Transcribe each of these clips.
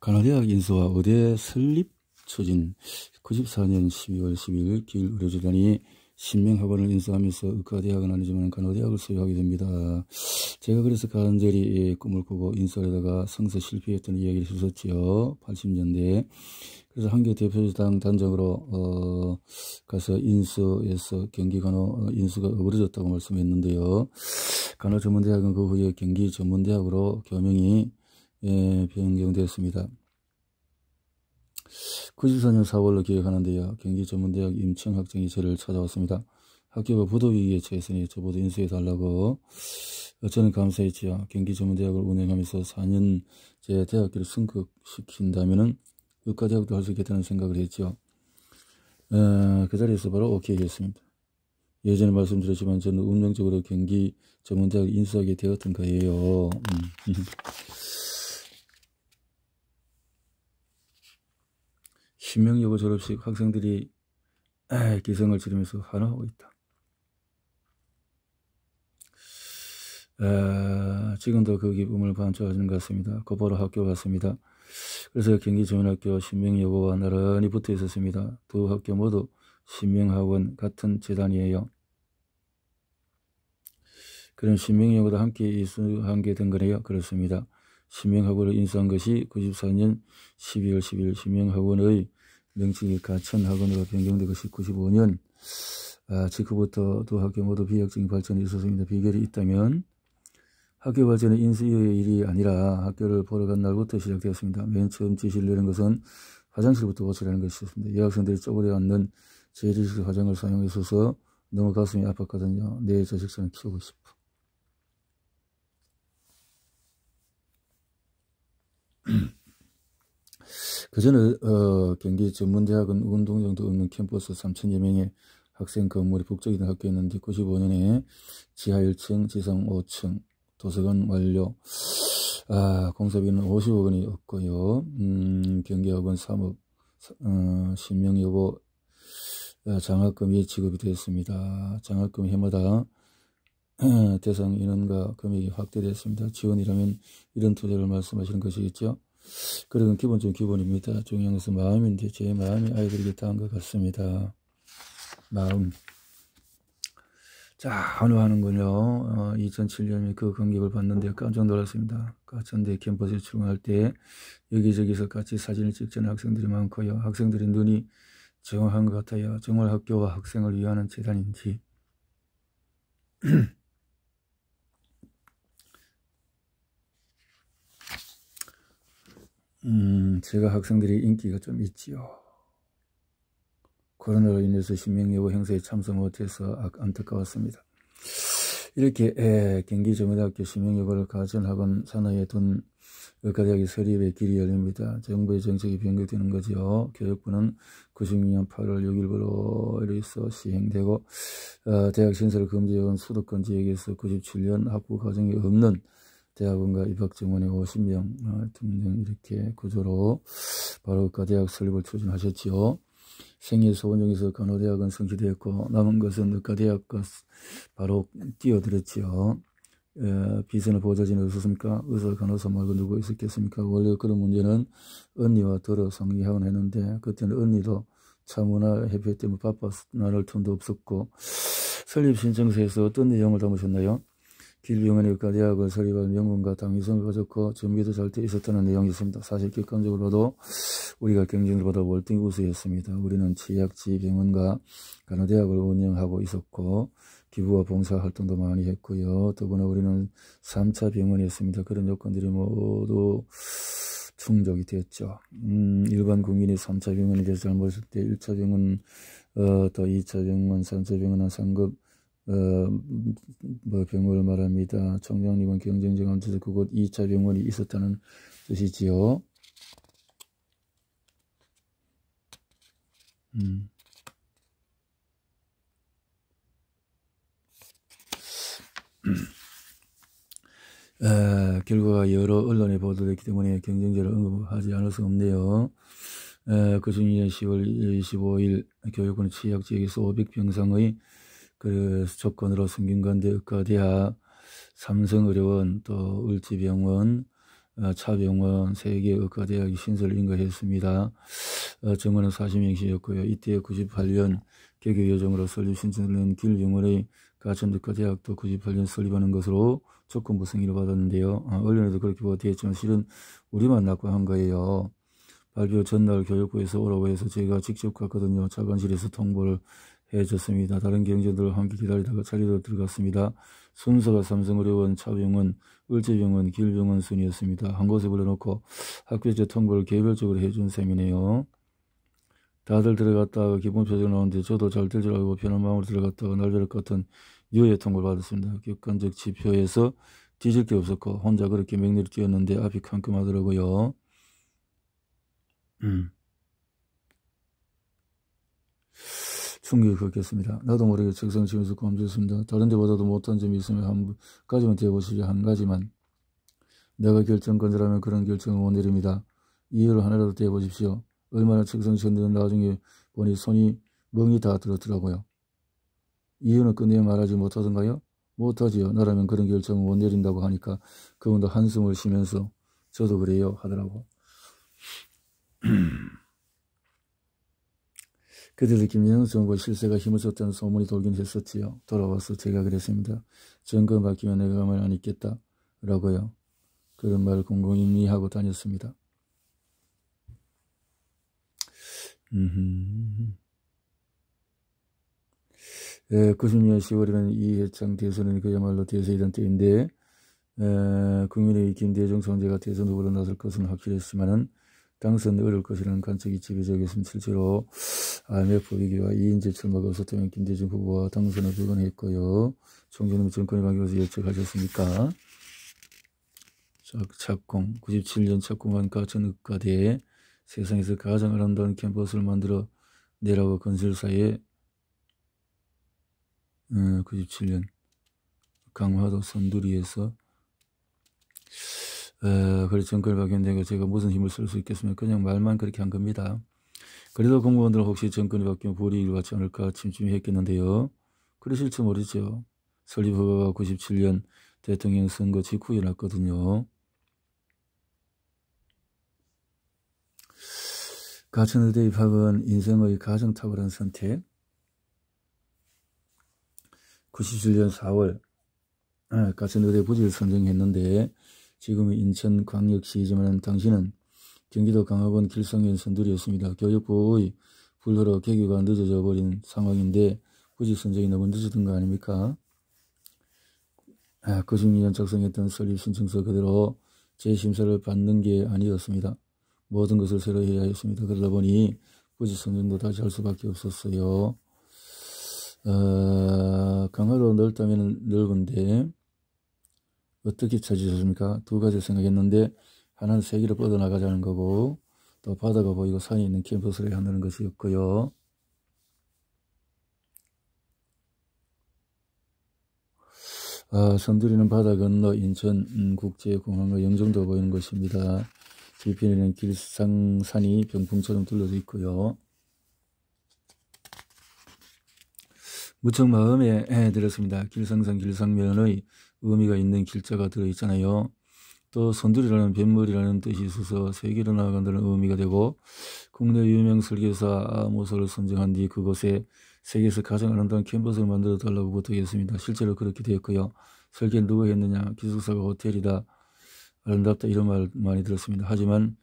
가나대학 인수와 의대 설립 추진 94년 12월 12일 길 의료재단이 신명학원을 인수하면서 의과대학은 아니지만 간호대학을 소유하게 됩니다. 제가 그래서 간절히 꿈을 꾸고 인수하려다가 성서 실패했던 이야기를 했었지요. 80년대. 그래서 한계 대표당 단장으로 어, 가서 인수에서 경기간호 어, 인수가 어그러졌다고 말씀했는데요. 간호전문대학은 그 후에 경기전문대학으로 교명이 예, 변경되었습니다. 9 4년 4월로 기획하는데요. 경기전문대학 임청학생이 저를 찾아왔습니다. 학교가 부도위기에 처했으니 저보다 인수해달라고 저는 감사했지요. 경기전문대학을 운영하면서 4년제 대학교를 승급시킨다면 의과대학도 할 수 있겠다는 생각을 했지요. 어, 그 자리에서 바로 오케이 했습니다. 예전에 말씀드렸지만 저는 운명적으로 경기 전문대학 인수하게 되었던 거예요. 음. 신명여고 졸업식 학생들이 기성을 지르면서 환호하고 있다. 에, 지금도 그 기쁨을 반추하시는 것 같습니다. 곧바로 학교 갔습니다. 그래서 경기주민학교 신명여고와 나란히 붙어 있었습니다. 두 학교 모두 신명학원 같은 재단이에요. 그럼 신명여고도 함께 이수한게 된 거네요. 그렇습니다. 신명학원을 인수한 것이 94년 12월 10일 신명학원의 명칭이 가천학원으로 변경된 고1 95년 아, 직후부터두 학교 모두 비약적인 발전이 있었습니다. 비결이 있다면 학교 발전은 인수위의 일이 아니라 학교를 보러 간 날부터 시작되었습니다. 맨 처음 지시를 내는 것은 화장실부터 고치라는 것이었습니다. 여학생들이 쪼그려 앉는 재질식 화장을 사용했어서 너무 가슴이 아팠거든요. 내자식처을 키우고 싶어. 그전에 어, 경기 전문대학은 운동장도 없는 캠퍼스 3천여 명의 학생 건물이 북적이던 학교였는데 95년에 지하 1층, 지상 5층, 도서관 완료. 아, 공사비는 50억 원이 없고요. 음, 경기학원 3억, 어, 신명여고 어, 장학금이 지급이 되었습니다. 장학금 해마다 어, 대상 인원과 금액이 확대되었습니다. 지원이라면 이런 투자를 말씀하시는 것이겠죠. 그런 기본 중 기본입니다. 중요한 것은 마음인데 제 마음이 아이들에게 닿은 것 같습니다. 마음. 자, 환호하는군요. 어, 2007년에 그 공격을 봤는데 깜짝 놀랐습니다. 가천대 캠퍼스에 출근할 때 여기저기서 같이 사진을 찍자는 학생들이 많고요. 학생들의 눈이 정확한 것 같아요. 정말 학교와 학생을 위하는 재단인지. 음, 제가 학생들의 인기가 좀 있지요. 코로나로 인해서 신명예보 행사에 참석 못해서 안타까웠습니다. 이렇게 에, 경기조매대학교 신명예보를 가전학원 산하에 둔 의과대학의 설립의 길이 열립니다. 정부의 정책이 변경되는 거지 교육부는 96년 8월 6일부로 해서 시행되고 어, 대학 신설 금지원 수도권 지역에서 97년 학부 과정이 없는 대학원과 입학정원의 50명 어, 등등 이렇게 구조로 바로 과대학 그 설립을 추진하셨지요. 생일소원중에서 간호대학은 성취되었고 남은 것은 의가대학과 그 바로 뛰어들었지요. 에, 비전을 보좌진 없었습니까? 의사, 간호사 말고 누구 있었겠습니까? 원래 그런 문제는 언니와 더러 상의하곤 했는데 그때는 언니도 차문화 협회 때문에 바빠서 나를 틈도 없었고 설립 신청서에서 어떤 내용을 담으셨나요? 길병원에 의과대학을 설립한 명분과 당위성을 가졌고 준비도 잘돼 있었다는 내용이 있습니다. 사실 객관적으로도 우리가 경쟁을 보다 월등 히우수했습니다 우리는 치약지 병원과 간호대학을 운영하고 있었고 기부와 봉사활동도 많이 했고요. 더구나 우리는 3차 병원이었습니다. 그런 요건들이 모두 충족이 됐죠 음, 일반 국민이 3차 병원에 대해서 잘못했을 때 1차 병원, 어, 또 2차 병원, 3차 병원 한 상급 어, 뭐 병원을 말합니다. 청량리원 경쟁지 가운데 그곳 2차 병원이 있었다는 뜻이지요. 음. 에, 결과가 여러 언론에 보도됐기 때문에 경쟁자를 언급하지 않을 수 없네요. 그중 에 10월 25일 교육원 취약지역에서 500병상의 그래서 조건으로 숨균관대 의과대학, 삼성의료원, 또 을지병원, 어, 차병원 세개 의과대학이 신설 인가했습니다. 정원은 어, 40명씩이었고요. 이때 98년 개교 요정으로 설립 신청된 길병원의 가천대과대학도 98년 설립하는 것으로 조건부 승인을 받았는데요. 아, 언론에도 그렇게 보도했지만 실은 우리만 낙관한 거예요. 발표 전날 교육부에서 오라고 해서 제가 직접 갔거든요. 차관실에서 통보를 해줬습니다. 다른 경제들을 함께 기다리다가 자리로 들어갔습니다. 순서가 삼성의료원, 차병원, 을지병원, 길병원 순이었습니다. 한 곳에 불러놓고 학교제 통보를 개별적으로 해준 셈이네요. 다들 들어갔다가 기본 표정 나오는데 저도 잘 될 줄 알고 편한 마음으로 들어갔다가 날벼락 같은 유해 통보를 받았습니다. 객관적 지표에서 뒤질 게 없었고 혼자 그렇게 맹렬히 뛰었는데 앞이 캄캄하더라고요. 음. 충격이 컸겠습니다. 나도 모르게 책상 치면서 검증했습니다. 다른 데보다도 못한 점이 있으면 한 가지만 대보시죠. 한 가지만. 내가 결정권자라면 그런 결정을 못 내립니다. 이유를 하나라도 대보십시오. 얼마나 책상 치는데 나중에 보니 손이 멍이 다 들었더라고요. 이유는 끝내 말하지 못하던가요? 못하지요. 나라면 그런 결정을 못 내린다고 하니까 그분도 한숨을 쉬면서 저도 그래요 하더라고. 그들 이김에는 정부 실세가 힘을 썼다는 소문이 돌긴 했었지요. 돌아와서 제가 그랬습니다. 정권 바뀌면 내가 가만 안 있겠다. 라고요. 그런 말을 공공임이 하고 다녔습니다. 음. 예, 90년 10월에는 이해창 대선은 그야말로 대세이던 때인데 에, 국민의 김대중 선제가 대선 후보로 나설 것은 확실했지만은 당선 어려울 것이라는 관측이 지배적이었으면 실제로 IMF 위기와 2인제 출마가 없었다면 김대중 후보와 당선을 불가능했고요. 총재님 정권의 방향에서 예측하셨습니까? 자, 착공. 97년 착공한 가천흑과대 세상에서 가장 아름다운 캠퍼스를 만들어 내라고 건설사에 음, 어, 97년 강화도 선두리에서 어, 그래 정글 박연대가 제가 무슨 힘을 쓸 수 있겠습니까? 그냥 말만 그렇게 한 겁니다. 그래도 공무원들은 혹시 정권이 바뀌면 불이익을 받지 않을까 침침했겠는데요. 그러실지 모르죠. 설립후보가 97년 대통령 선거 직후에 났거든요. 가천의대 입학은 인생의 가장 탁월한 선택. 97년 4월 아, 가천의대 부지를 선정했는데 지금 인천광역시이지만 당시는 경기도 강화군 길성현 선두리였습니다. 교육부의 불허로 계기가 늦어져 버린 상황인데 굳이 선정이 너무 늦어진 거 아닙니까? 아, 거중위원 작성했던 설립신청서 그대로 재심사를 받는 게 아니었습니다. 모든 것을 새로 해야 했습니다. 그러다 보니 구직 선정도 다시 할 수밖에 없었어요. 어, 강화도 넓다면 넓은데 어떻게 찾으셨습니까? 두 가지 생각했는데 하나는 세계를 뻗어나가자는 거고 또 바다가 보이고 산이 있는 캠퍼스를 향하는 것이었고요. 아, 선두리는 바다 건너 인천국제공항과 음, 영종도 보이는 것입니다. 뒤편에는 길상산이 병풍처럼 둘러져 있고요. 무척 마음에 들었습니다. 길상산 길상면의 의미가 있는 길자가 들어있잖아요. 또 선두리라는 뱃머리라는 뜻이 있어서 세계로 나아간다는 의미가 되고 국내 유명 설계사 모서를 선정한 뒤 그곳에 세계에서 가장 아름다운 캔버스를 만들어 달라고 부탁했습니다. 실제로 그렇게 되었고요. 설계는 누가 했느냐? 기숙사가 호텔이다. 아름답다 이런 말 많이 들었습니다. 하지만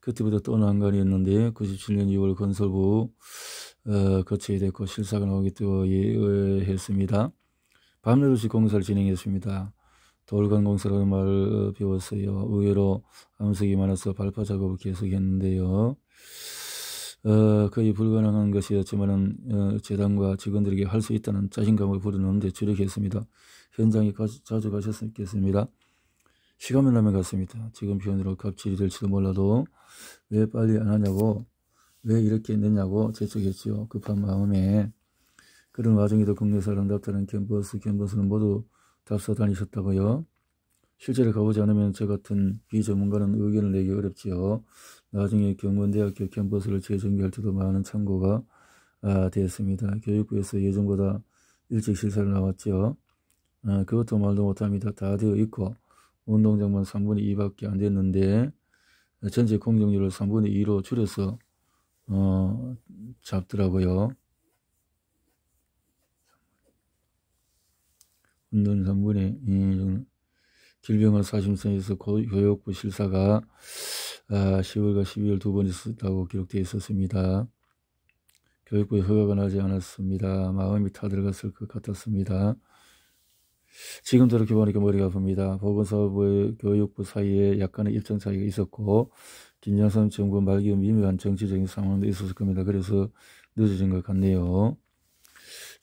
그때부터 또 난간이었는데 97년 2월 건설부 어, 거쳐야 됐고 실사가 나오기 때문에 외 했습니다. 밤 8시 공사를 진행했습니다. 돌간공사라는 말을 배웠어요. 의외로 암석이 많아서 발파 작업을 계속했는데요. 어, 거의 불가능한 것이었지만 어, 재단과 직원들에게 할 수 있다는 자신감을 부르는데 주력했습니다. 현장에 가, 자주 가셨겠습니다. 시간만 나면 갔습니다. 지금 표현으로 갑질이 될지도 몰라도 왜 빨리 안 하냐고 왜 이렇게 냈냐고 재촉했지요. 급한 마음에 그런 와중에도 국내에서 아름답다는 캠퍼스 캔버스는 모두 답사 다니셨다고요? 실제로 가보지 않으면 저 같은 비전문가는 의견을 내기 어렵지요. 나중에 경원대학교 캠퍼스를 재정비할 때도 많은 참고가 아, 되었습니다. 교육부에서 예전보다 일찍 실사를 나왔지요. 아, 그것도 말도 못합니다. 다 되어 있고 운동장만 3분의 2밖에 안 됐는데 전체 공정률을 3분의 2로 줄여서 어, 잡더라고요. 운동 3번에 예, 질병을 사심성에서 교육부 실사가 10월과 아, 12월 두 번 있었다고 기록되어 있었습니다. 교육부에 허가가 나지 않았습니다. 마음이 타들어갔을 것 같았습니다. 지금도 이렇게 보니까 머리가 아픕니다. 보건사부의 교육부 사이에 약간의 입장 차이가 있었고 김영삼 정부 말기 미묘한 정치적인 상황도 있었을 겁니다. 그래서 늦어진 것 같네요.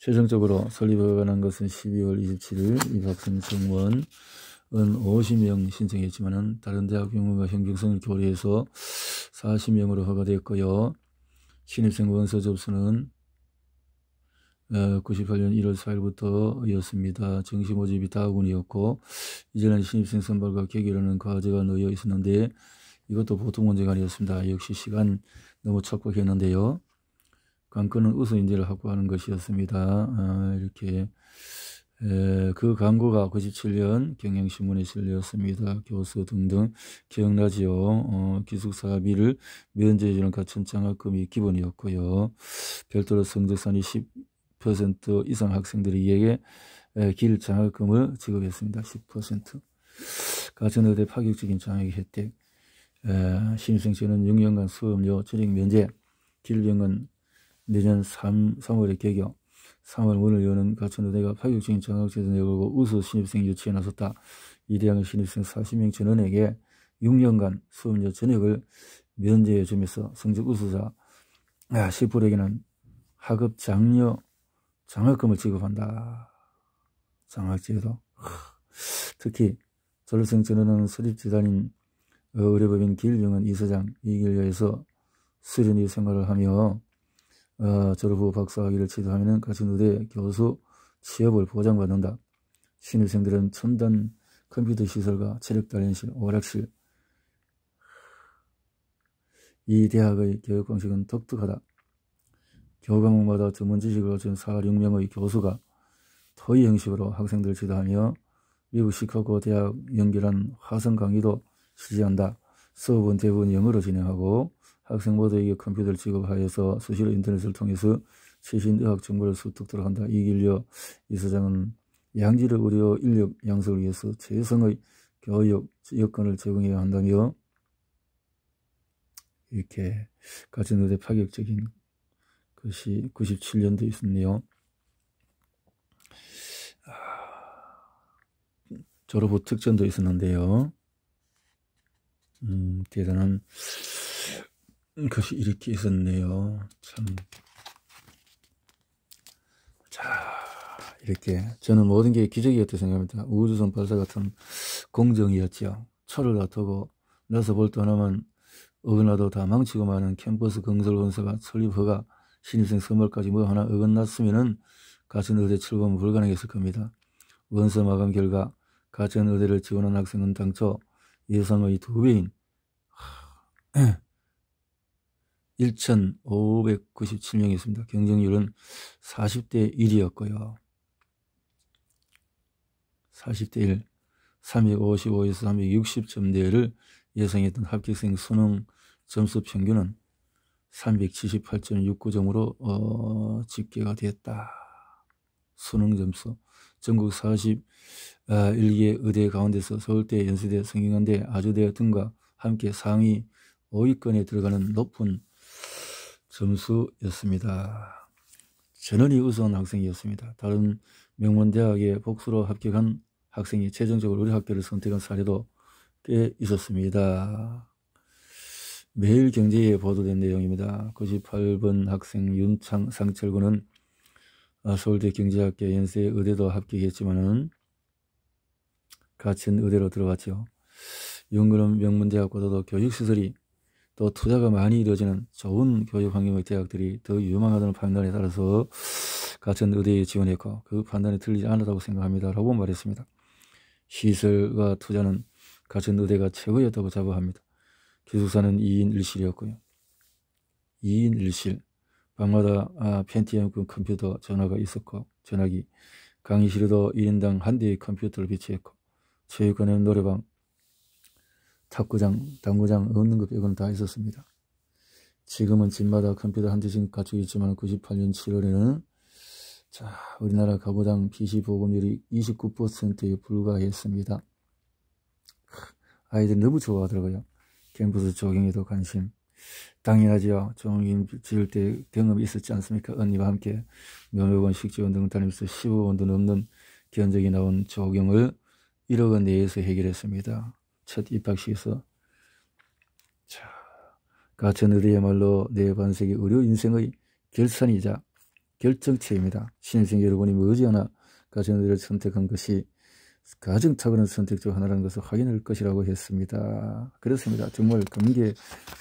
최종적으로 설립에 관한 것은 12월 27일 입학생 정원은 50명 신청했지만은 다른 대학 경우가 현경성을 고려해서 40명으로 허가되었고요 신입생 원서 접수는 98년 어, 1월 4일부터이었습니다 정시 모집이 다군이었고 이전에 신입생 선발과 개결하는 과제가 놓여 있었는데 이것도 보통 문제가 아니었습니다. 역시 시간 너무 촉박했는데요. 관건은 우수인재를 확보하는 것이었습니다. 아, 이렇게 에, 그 광고가 97년 경향신문에 실렸습니다. 교수 등등 기억나지요. 어, 기숙사비를 면제해주는 가천장학금이 기본이었고요. 별도로 성적산이 10% 이상 학생들에게 길 장학금을 지급했습니다. 10% 가천의대 파격적인 장학 혜택 에, 신입생 시는 6년간 수업료 전액 면제 길병은 내년 3, 3월에 개교, 3월 문을 여는 가천의대가 파격적인 장학재단을 열고 우수 신입생 유치에 나섰다. 이 대학의 신입생 40명 전원에게 6년간 수업료 전액을 면제해 주면서 성적 우수자 10%에게는 아, 학업 장려 장학금을 지급한다. 장학제도. 특히 졸업생 전원은 수립재단인 의료법인 길병은 이사장 이길려에서 수련의 생활을 하며 아, 졸업 후 박사학위를 취득하면 같은 의대 교수 취업을 보장받는다. 신입생들은 첨단 컴퓨터 시설과 체력단련실, 오락실, 이 대학의 교육 방식은 독특하다. 교 과목마다 전문 지식을 갖춘 4, 6명의 교수가 토의 형식으로 학생들을 지도하며 미국 시카고 대학 연결한 화성 강의도 실시한다. 수업은 대부분 영어로 진행하고 학생모두에게 컴퓨터를 지급하여서 수시로 인터넷을 통해서 최신 의학 정보를 습득도록 한다. 이 길려 이사장은 양질의 의료 인력 양성을 위해서 최성의 교육 여건을 제공해야 한다며 이렇게 가진 의대 파격적인 것이 97년도에 있었네요. 아, 졸업 후 특전도 있었는데요. 음, 대단한 것이 이렇게 있었네요. 참. 자, 이렇게. 저는 모든 게 기적이었다 생각합니다. 우주선 발사 같은 공정이었지요. 철을 다투고, 나서 볼 때 하나만 어긋나도 다 망치고 마는 캠퍼스 건설 건설가 설립 허가, 신입생 선발까지 뭐 하나 어긋났으면은 가천 의대 출범 불가능했을 겁니다. 원서 마감 결과 가천 의대를 지원한 학생은 당초 예상의 두 배인 1,597명이었습니다. 경쟁률은 40대 1이었고요. 40대 1, 355에서 360점대를 예상했던 합격생 수능 점수 평균은 378.69점으로 어, 집계가 됐다. 수능 점수. 전국 41개 의대 가운데서 서울대, 연세대, 성균관대, 아주대 등과 함께 상위 5위권에 들어가는 높은 점수였습니다. 전원이 우수한 학생이었습니다. 다른 명문대학에 복수로 합격한 학생이 최종적으로 우리 학교를 선택한 사례도 꽤 있었습니다. 매일 경제에 보도된 내용입니다. 98번 학생 윤창 상철군은 아, 서울대 경제학계 연세 의대도 합격했지만은 같은 의대로 들어갔죠. 연구는 명문대학보다도 교육시설이 또 투자가 많이 이루어지는 좋은 교육 환경의 대학들이 더 유망하다는 판단에 따라서 같은 의대에 지원했고 그 판단이 틀리지 않았다고 생각합니다. 라고 말했습니다. 시설과 투자는 같은 의대가 최고였다고 자부합니다. 기숙사는 2인 1실이었고요. 2인 1실. 방마다 아, 펜티엄급 컴퓨터 전화가 있었고 전화기 강의실에도 1인당 한 대의 컴퓨터를 비치했고 체육관에 노래방, 탁구장, 당구장, 얻능것빼고다 있었습니다. 지금은 집마다 컴퓨터 한 대씩 갖추고 있지만 98년 7월에는 자, 우리나라 가구당 PC 보급률이 29%에 불과했습니다. 아이들 너무 좋아하더라고요. 캠퍼스 조경에도 관심. 당연하죠. 종인 지을 때 경험이 있었지 않습니까? 언니와 함께 묘묘원 식재원 등 다니면서 15원도 넘는 견적이 나온 조경을 1억 원 내에서 해결했습니다. 첫 입학식에서 자, 같은 의리야말로 내 반세기 의료 인생의 결산이자 결정체입니다. 신생 여러분이 머지않아 가천의를 선택한 것이 가장 차분한 선택 중 하나라는 것을 확인할 것이라고 했습니다. 그렇습니다. 정말 감개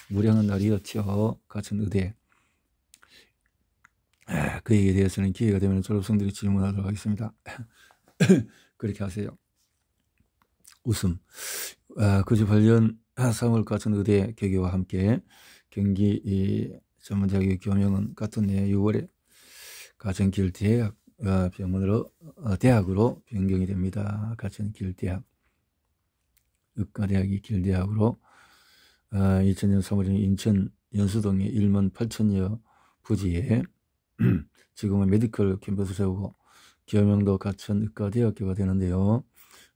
무량한 날이었죠. 가천 의대. 그 얘기에 대해서는 기회가 되면 졸업생들이 질문하도록 하겠습니다. 그렇게 하세요. 웃음. 아, 그주 관련 3월과 전의대 개교와 함께 경기 이 전문대학교 교명은 같은 해 6월에 가천길대학 아, 병원으로 어, 대학으로 변경이 됩니다. 가천길대학 의과대학이 길대학으로 2000년 아, 3월에 인천 연수동에 1만 8천여 부지에 지금은 메디컬 캠퍼스 세우고 교명도 가천 의과대학교가 되는데요.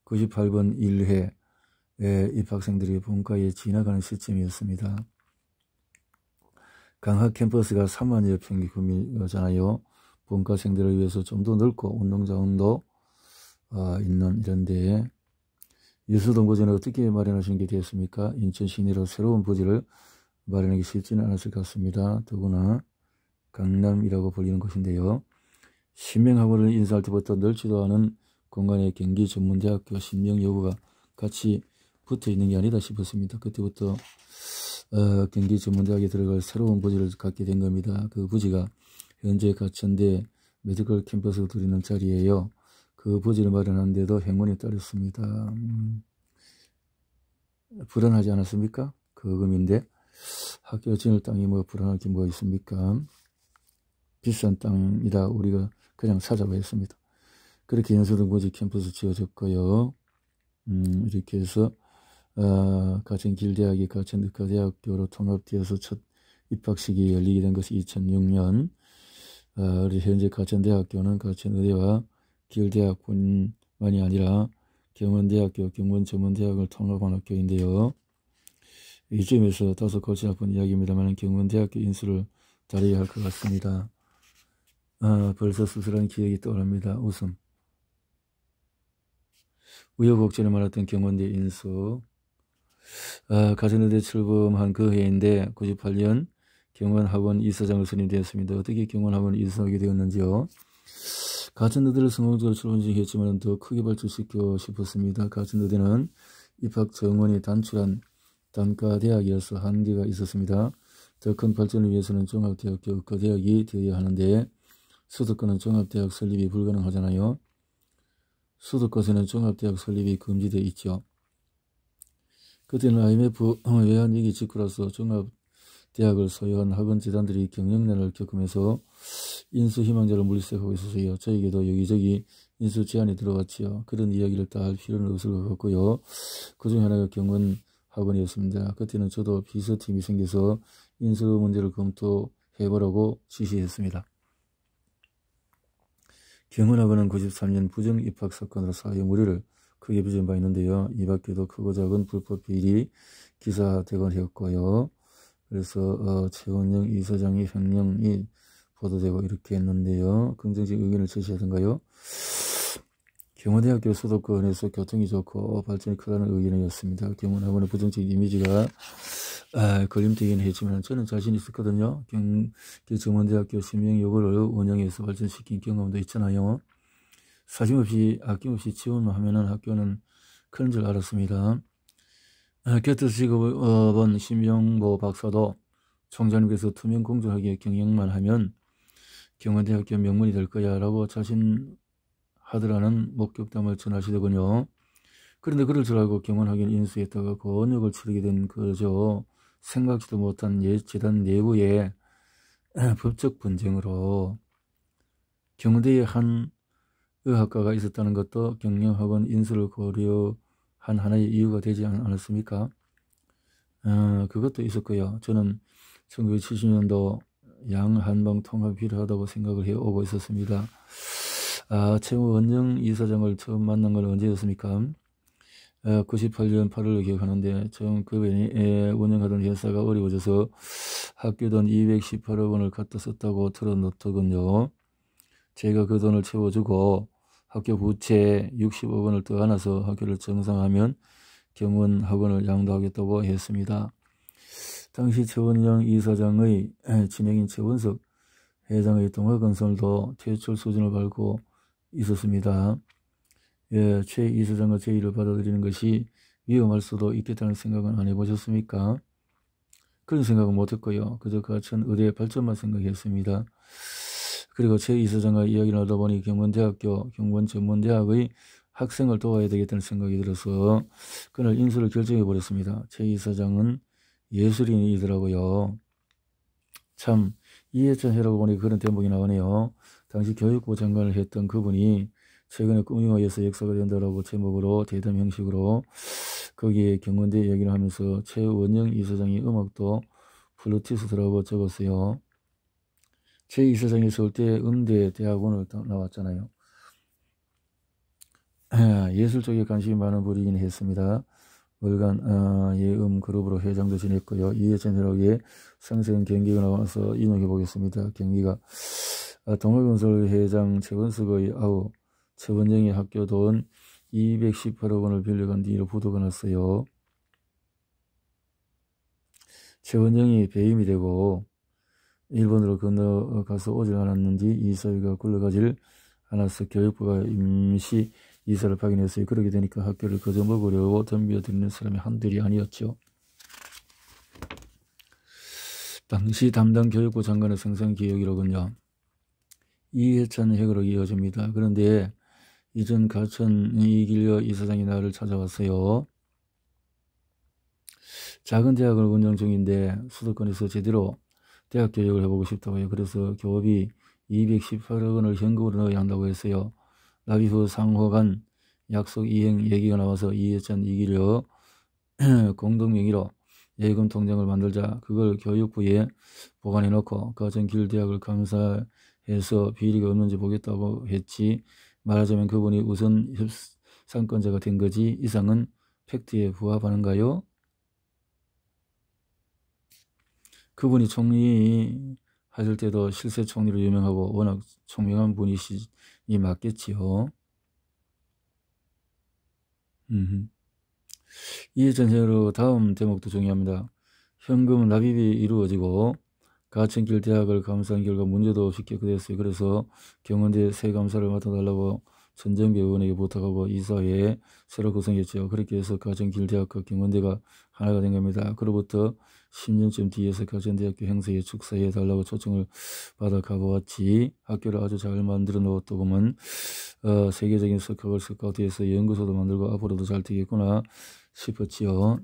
98번 1회 예, 입학생들이 본과에 지나가는 시점이었습니다. 강학 캠퍼스가 3만여 평기 규모잖아요. 본과생들을 위해서 좀 더 넓고 운동장도 아, 있는 이런 데에 예수동부지는 어떻게 마련하신 게 되었습니까? 인천 시내로 새로운 부지를 마련하기 쉽지는 않았을 것 같습니다. 더구나 강남이라고 불리는 곳인데요. 신명학원을 인사할 때부터 넓지도 않은 공간에 경기전문대학교 신명여고가 같이 붙어 있는 게 아니다 싶었습니다. 그때부터 어, 경기 전문대학에 들어갈 새로운 부지를 갖게 된 겁니다. 그 부지가 현재 가천대 메디컬 캠퍼스가 들리는 자리예요. 그 부지를 마련하는데도 행운이 따랐습니다. 음, 불안하지 않았습니까? 그금인데 학교 지을 땅이 뭐 불안할 게 뭐가 있습니까? 비싼 땅이라 우리가 그냥 찾아보했습니다 그렇게 연수동 고지 캠퍼스 지어졌고요. 음, 이렇게 해서 어, 가천 길대학이 가천 의과대학교로 통합되어서 첫 입학식이 열리게 된 것이 2006년. 어, 현재 가천대학교는 가천의대와 길대학뿐만이 아니라 경원대학교, 경원전문대학을 통합한 학교인데요. 이쯤에서 다소 거치 아픈 이야기입니다만 경원대학교 인수를 자리야할 것 같습니다. 아, 벌써 수술한 기억이 떠오릅니다. 웃음. 우여곡절을 말았던 경원대 인수. 아, 어, 가정의대 출범한 그 해인데 98년 경원학원 이사장을 선임되었습니다. 어떻게 경원학원 이사하게 되었는지요? 가정의대를 성공적으로 출범시켰지만 더 크게 발전시고 싶었습니다. 가정의대는 입학 정원이 단출한 단과 대학이어서 한계가 있었습니다. 더 큰 발전을 위해서는 종합대학교 의과대학이 되어야 하는데 수도권은 종합대학 설립이 불가능하잖아요. 수도권에는 종합대학 설립이 금지되어 있죠. 그때는 IMF 어, 외환위기 직후라서 종합대학을 소유한 학원 재단들이 경영난을 겪으면서 인수 희망자를 물리색하고 있어서요. 저에게도 여기저기 인수 제안이 들어왔지요. 그런 이야기를 다할 필요는 없을 것 같고요. 그중 하나가 경원 학원이었습니다. 그때는 저도 비서팀이 생겨서 인수 문제를 검토해보라고 지시했습니다. 경원학원은 93년 부정 입학 사건으로 사회 무료를 그게 부진 바 있는데요. 이 밖에도 크고 작은 불법 비리 기사대되었고요 그래서 어, 최원영 이사장의 횡령이 보도되고 이렇게 했는데요. 긍정적 의견을 제시하던가요? 경원대학교 수도권에서 교통이 좋고 발전이 크다는 의견이었습니다. 경원학원의 부정적 이미지가 아, 걸림되긴 했지만 저는 자신 있었거든요. 경, 경원대학교 그 시명요구를 운영해서 발전시킨 경험도 있잖아요. 사정없이 아낌없이 지원만 하면은 학교는 큰 줄 알았습니다. 곁에 아, 직업은 심영보 박사도 총장님께서 투명 공정하게 경영만 하면 경원대학교 명문이 될 거야 라고 자신하더라는 목격담을 전하시더군요. 그런데 그럴 줄 알고 경원학연 인수했다가 권역을 치르게 된 거죠. 생각지도 못한 예, 재단 내부의 법적 분쟁으로 경대의 한 의학과가 있었다는 것도 경영학원 인수를 고려한 하나의 이유가 되지 않았습니까? 아, 그것도 있었고요. 저는 1970년도 양한방 통합이 필요하다고 생각을 해오고 있었습니다. 아, 최원정 이사장을 처음 만난 건 언제였습니까? 98년 어, 8월을 기억하는데 처음 급에 운영하던 회사가 어려워져서 학교돈 218억 원을 갖다 썼다고 들었더군요. 제가 그 돈을 채워주고 학교 부채 6 5억원을 떠안아서 학교를 정상하면 경원 학원을 양도하겠다고 했습니다. 당시 최원영 이사장의 진행인 최원석 회장의 동화 건설도 퇴출 수준을 밟고 있었습니다. 예, 최 이사장의 제의를 받아들이는 것이 위험할 수도 있겠다는 생각은 안 해보셨습니까? 그런 생각은 못했고요. 그저 같은 그 의대의 발전만 생각했습니다. 그리고 최 이사장과 이야기를 하다 보니 경문대학교 경문전문대학의 학생을 도와야 되겠다는 생각이 들어서 그날 인수를 결정해 버렸습니다. 최 이사장은 예술인이더라고요. 참 이해찬 해라고 보니 그런 대목이 나오네요. 당시 교육부 장관을 했던 그분이 최근에 꿈이와 해서 역사가 된다라고 제목으로 대담 형식으로 거기에 경원대 얘기를 하면서 최원영 이사장이 음악도 플루티스트라고 적었어요. 제2세상에 서 올 때 음대 대학원을 나왔잖아요. 아, 예술 쪽에 관심이 많은 분이긴 했습니다. 월간 아, 어, 예음 그룹으로 회장도 지냈고요. 이해찬이라고의 상생 경기가 나와서 인용해 보겠습니다. 경기가 아, 동호건설 회장 최원숙의 아우 최원정의 학교 돈 218억 원을 빌려간 뒤로 부도가 났어요. 최원정이 배임이 되고 일본으로 건너가서 오질 않았는지 이사회가 굴러가질 않아서 교육부가 임시 이사를 파견했어요. 그러게 되니까 학교를 거저 먹으려고 덤벼드리는 사람이 한둘이 아니었죠. 당시 담당 교육부 장관의 생산 기억이로군요. 이해찬 핵으로 이어집니다. 그런데 이전 가천 이길려 이사장이 나를 찾아왔어요. 작은 대학을 운영 중인데 수도권에서 제대로 대학 교육을 해보고 싶다고요. 해 그래서 교업이 218억 원을 현금으로 넣어야 한다고 했어요. 나비후 상호간 약속 이행 얘기가 나와서 이해찬 이기려 공동명의로 예금 통장을 만들자 그걸 교육부에 보관해놓고 가정길 대학을 감사해서 비리가 없는지 보겠다고 했지 말하자면 그분이 우선 협상권자가 된 거지 이상은 팩트에 부합하는가요? 그분이 총리 하실 때도 실세 총리로 유명하고 워낙 총명한 분이시 이 맞겠지요. 이전쟁으로 다음 대목도 중요합니다. 현금 납입이 이루어지고 가천길 대학을 감사한 결과 문제도 없이 깨끗어요 그래서 경원대 새 감사를 맡아달라고 전정배 의원에게 부탁하고 이사회에 새로 구성했죠. 그렇게 해서 가정길대학교 경원대가 하나가 된 겁니다. 그로부터 10년쯤 뒤에서 가정대학교 행사에 축사해 달라고 초청을 받아 가보았지 학교를 아주 잘 만들어 놓았더구먼 어, 세계적인 석학을 스가우에서 연구소도 만들고 앞으로도 잘 되겠구나 싶었지요.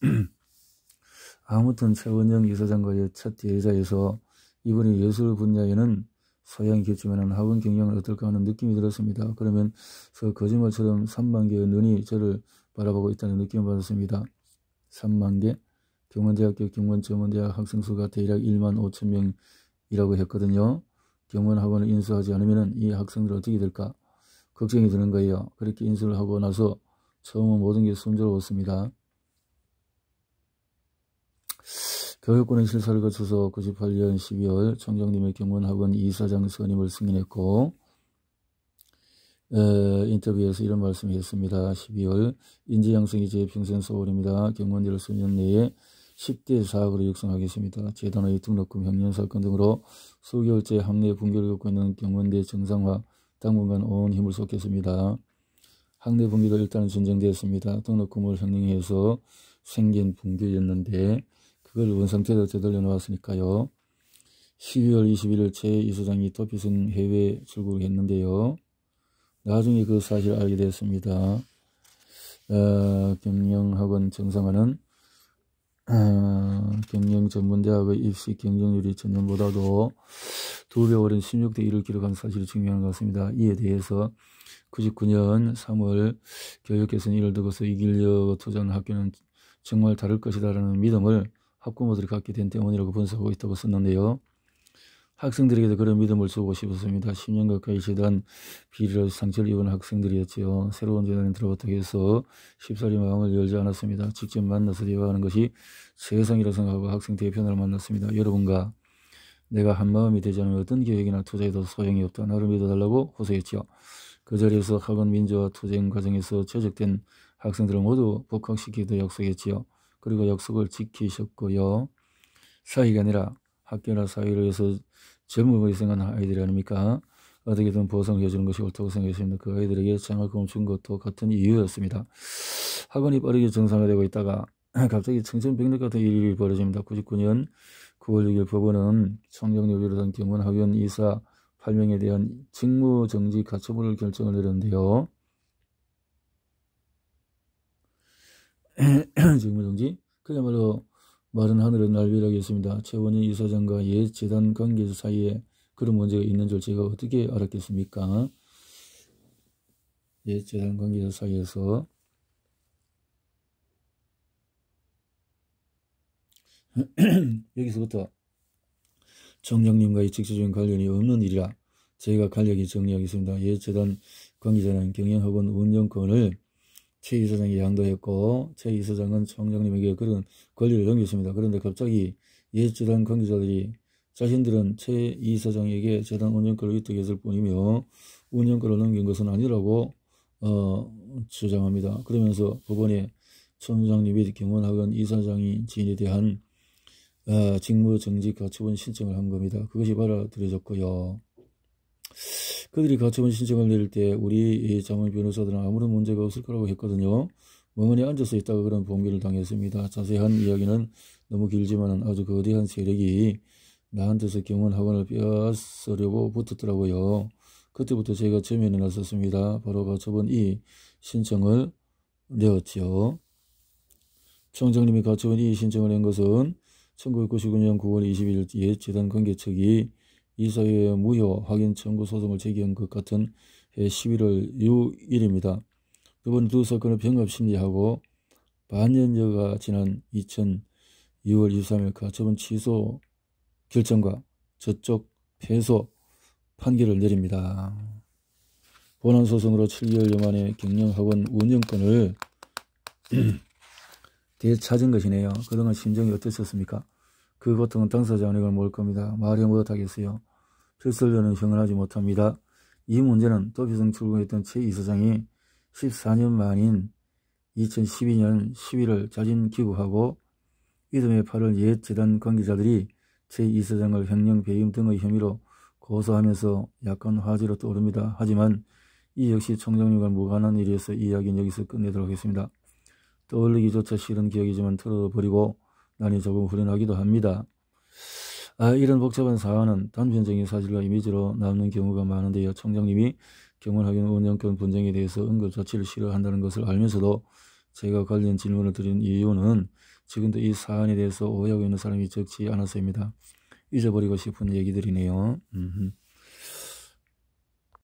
아무튼 최원영 이사장과의 첫 대회자에서 이번에 예술 분야에는 서양 교쯤에는 학원 경영을 어떨까 하는 느낌이 들었습니다. 그러면 저 거짓말처럼 3만 개의 눈이 저를 바라보고 있다는 느낌을 받았습니다. 3만 개? 경원대학교 경원전문대학 학생 수가 대략 1만 5천 명이라고 했거든요. 경원학원을 인수하지 않으면 이 학생들 어떻게 될까? 걱정이 드는 거예요. 그렇게 인수를 하고 나서 처음은 모든 게 순조로웠습니다. 교육권의 실사를 거쳐서 98년 12월 청장님의 경문학원 이사장 선임을 승인했고 에, 인터뷰에서 이런 말씀을 했습니다. 12월 인지양성이 제 평생 소원입니다. 경문 10수년 내에 10대 사학으로 육성하겠습니다. 재단의 등록금 횡령 사건 등으로 수개월째 학내 붕괴를 겪고 있는 경문대 정상화 당분간 온 힘을 쏟겠습니다. 학내 붕괴가 일단은 진정되었습니다. 등록금을 횡령해서 생긴 붕괴였는데 그걸 원상태로 되돌려 놓았으니까요. 12월 21일째 이 소장이 또피슨 해외 출국했는데요. 을 나중에 그 사실을 알게 되었습니다 어, 경영학원 정상화는 어, 경영전문대학의 입시 경쟁률이 전년보다도 두 배 오른 16대 1을 기록한 사실이 중요한 것 같습니다. 이에 대해서 99년 3월 교육개선 일을 두고서 이길려 투자한 학교는 정말 다를 것이다라는 믿음을 학부모들이 갖게 된 때문이라고 분석하고 있다고 썼는데요. 학생들에게도 그런 믿음을 주고 싶었습니다. 10년 가까이 지난 비리를 상처를 입은 학생들이었지요. 새로운 재단에 들어갔다고 해서 쉽사리 마음을 열지 않았습니다. 직접 만나서 대화하는 것이 세상이라 고 생각하고 학생 대표를 만났습니다. 여러분과 내가 한마음이 되자면 어떤 계획이나 투자에도 소용이 없다. 나를 믿어달라고 호소했지요. 그 자리에서 학원 민주화 투쟁 과정에서 최적된 학생들을 모두 복학시키기도 약속했지요. 그리고 약속을 지키셨고요. 사위가 아니라 학교나 사회를 위해서 젊음을 희생하는 아이들 아닙니까? 어떻게든 보상해주는 것이 옳다고 생각했습니다. 그 아이들에게 장학금을 준 것도 같은 이유였습니다. 학원이 빠르게 정상화되고 있다가 갑자기 청천벽력 같은 일이 벌어집니다. 99년 9월 6일 법원은 청정역 리로된 경원 학원 이사 8명에 대한 직무정지 가처분을 결정을 내렸는데요. 음, 직무정지. 그야말로 마른 하늘의 날벼락이 었습니다 최원희 이사장과 옛 예 재단 관계자 사이에 그런 문제가 있는 줄 제가 어떻게 알았겠습니까? 옛 예 재단 관계자 사이에서 여기서부터 정장님과의 직접적인 관련이 없는 일이라 제가 간략히 정리하겠습니다. 옛 예 재단 관계자는 경영학원 운영권을 최이사장이 양도했고 최이사장은 총장님에게 그런 권리를 넘겼습니다. 그런데 갑자기 예주재단 관계자들이 자신들은 최이사장에게 재단 운영권을 위탁했을 뿐이며 운영권을 넘긴 것은 아니라고 어, 주장합니다. 그러면서 법원에 총장님이 경원학원 이사장이 지인에 대한 어, 직무정지 가처분 신청을 한 겁니다. 그것이 받아들여졌고요. 그들이 가처분 신청을 내릴 때 우리 자문 변호사들은 아무런 문제가 없을 거라고 했거든요. 멍하니 앉아서 있다가 그런 봉기를 당했습니다. 자세한 이야기는 너무 길지만 아주 그 거대한 세력이 나한테서 경원학원을 빼앗으려고 붙었더라고요. 그때부터 제가 재면에 나섰습니다. 바로 가처분 그 이 신청을 내었지요. 총장님이 가처분 이 신청을 낸 것은 1999년 9월 21일 뒤에 재단 관계측이 이사회 무효 확인 청구 소송을 제기한 것 같은 해 예, 11월 6일입니다. 이번 두 사건을 병합 심리하고 반년여가 지난 2000 2월 23일 가처분 취소 결정과 저쪽 패소 판결을 내립니다. 본안 소송으로 7개월여 만에 경영학원 운영권을 되찾은 것이네요. 그동안 심정이 어땠었습니까 그 고통은 당사자 은행을 모을 겁니다. 말이 못하겠어요. 필설료는 형언하지 못합니다. 이 문제는 도피성 출근했던 최 이사장이 14년 만인 2012년 11월 자진 기부하고 이듬해 8월 옛 재단 관계자들이 최 이사장을 횡령 배임 등의 혐의로 고소하면서 약간 화제로 떠오릅니다. 하지만 이 역시 총장님과 무관한 일이어서 이야기는 여기서 끝내도록 하겠습니다. 떠올리기조차 싫은 기억이지만 틀어버리고 난이 조금 후련하기도 합니다. 아, 이런 복잡한 사안은 단편적인 사실과 이미지로 남는 경우가 많은데요. 총장님이 경원학연 운영권 분쟁에 대해서 응급조치를 싫어한다는 것을 알면서도 제가 관련 질문을 드린 이유는 지금도 이 사안에 대해서 오해하고 있는 사람이 적지 않아서입니다. 잊어버리고 싶은 얘기들이네요. 음흠.